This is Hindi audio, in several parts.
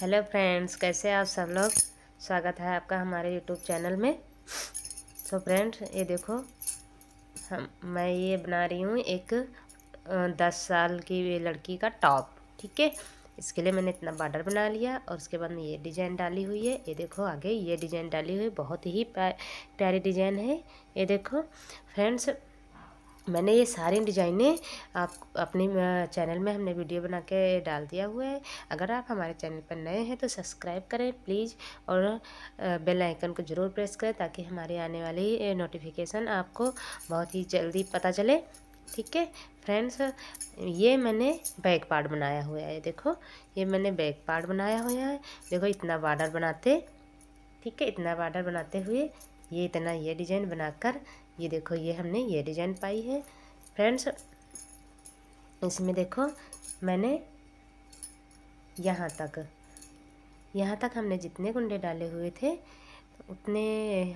हेलो फ्रेंड्स कैसे आप सब लोग स्वागत है आपका हमारे यूट्यूब चैनल में सो so फ्रेंड्स ये देखो हम मैं ये बना रही हूँ एक दस साल की लड़की का टॉप ठीक है इसके लिए मैंने इतना बॉर्डर बना लिया और उसके बाद में ये डिज़ाइन डाली हुई है ये देखो आगे ये डिज़ाइन डाली हुई बहुत ही प्या, प्यारी डिज़ाइन है ये देखो फ्रेंड्स मैंने ये सारी डिजाइनें आप अपने चैनल में हमने वीडियो बना के डाल दिया हुआ है अगर आप हमारे चैनल पर नए हैं तो सब्सक्राइब करें प्लीज़ और बेल आइकन को ज़रूर प्रेस करें ताकि हमारे आने वाली नोटिफिकेशन आपको बहुत ही जल्दी पता चले ठीक है फ्रेंड्स ये मैंने बैक पार्ट बनाया हुआ है देखो ये मैंने बैक पार्ट बनाया हुआ है देखो इतना बॉर्डर बनाते ठीक है इतना बॉर्डर बनाते हुए ये इतना ये डिज़ाइन बनाकर ये देखो ये हमने ये डिज़ाइन पाई है फ्रेंड्स इसमें देखो मैंने यहाँ तक यहाँ तक हमने जितने कुंडे डाले हुए थे उतने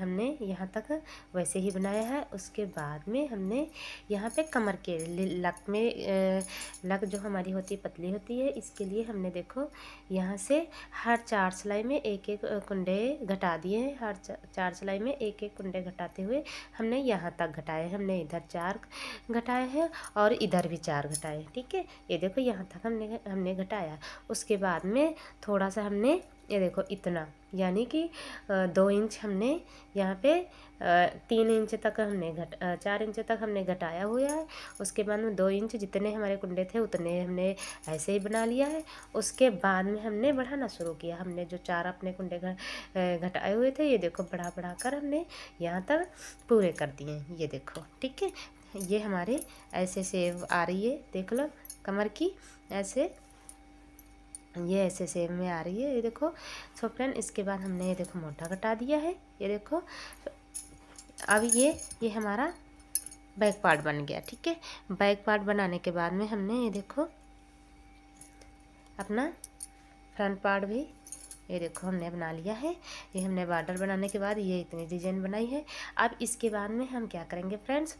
हमने यहाँ तक वैसे ही बनाया है उसके बाद में हमने यहाँ पे कमर के लक में लक जो हमारी होती है पतली होती है इसके लिए हमने देखो यहाँ से हर चार सिलाई में एक एक कुंडे घटा दिए हैं हर चार सिलाई में एक एक कुंडे घटाते हुए हमने यहाँ तक घटाए हमने इधर चार घटाए हैं और इधर भी चार घटाए ठीक है ये देखो यहाँ तक हमने हमने घटाया उसके बाद में थोड़ा सा हमने ये देखो इतना यानी कि दो इंच हमने यहाँ पे तीन इंच तक हमने घट चार इंच तक हमने घटाया हुआ है उसके बाद में दो इंच जितने हमारे कुंडे थे उतने हमने ऐसे ही बना लिया है उसके बाद में हमने बढ़ाना शुरू किया हमने जो चार अपने कुंडे घटाए हुए थे ये देखो बढ़ा बढ़ा कर हमने यहाँ तक पूरे कर दिए ये देखो ठीक है ये हमारे ऐसे सेव आ रही है देख लो कमर की ऐसे ये ऐसे सेम में आ रही है ये देखो सो फ्रेंड इसके बाद हमने ये देखो मोटा कटा दिया है ये देखो अब ये ये हमारा बैक पार्ट बन गया ठीक है बैक पार्ट बनाने के बाद में हमने ये देखो अपना फ्रंट पार्ट भी ये देखो हमने बना लिया है ये हमने बॉर्डर बनाने के बाद ये इतनी डिजाइन बनाई है अब इसके बाद में हम क्या करेंगे फ्रेंड्स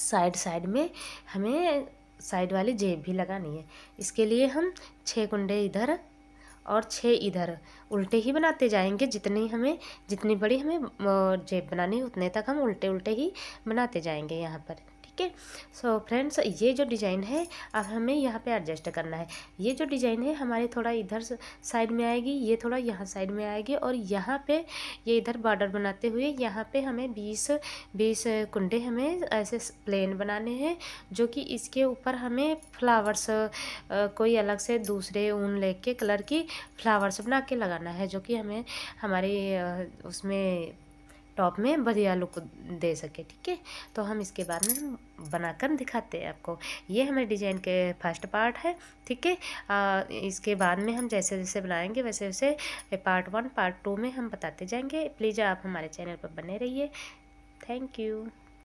साइड साइड में हमें साइड वाली जेब भी लगानी है इसके लिए हम छः कुंडे इधर और छः इधर उल्टे ही बनाते जाएंगे जितनी हमें जितनी बड़ी हमें जेब बनानी है उतने तक हम उल्टे उल्टे ही बनाते जाएंगे यहाँ पर ठीक है सो फ्रेंड्स ये जो डिज़ाइन है अब हमें यहाँ पे एडजस्ट करना है ये जो डिज़ाइन है हमारे थोड़ा इधर साइड में आएगी ये थोड़ा यहाँ साइड में आएगी और यहाँ पे ये इधर बॉर्डर बनाते हुए यहाँ पे हमें बीस बीस कुंडे हमें ऐसे प्लेन बनाने हैं जो कि इसके ऊपर हमें फ्लावर्स कोई अलग से दूसरे ऊन लेके कलर की फ्लावर्स बना के लगाना है जो कि हमें हमारे उसमें टॉप में बढ़िया लुक दे सके ठीक है तो हम इसके बाद में बनाकर दिखाते हैं आपको ये हमारे डिजाइन के फर्स्ट पार्ट है ठीक है इसके बाद में हम जैसे जैसे बनाएंगे वैसे वैसे पार्ट वन पार्ट टू में हम बताते जाएंगे प्लीज़ आप हमारे चैनल पर बने रहिए थैंक यू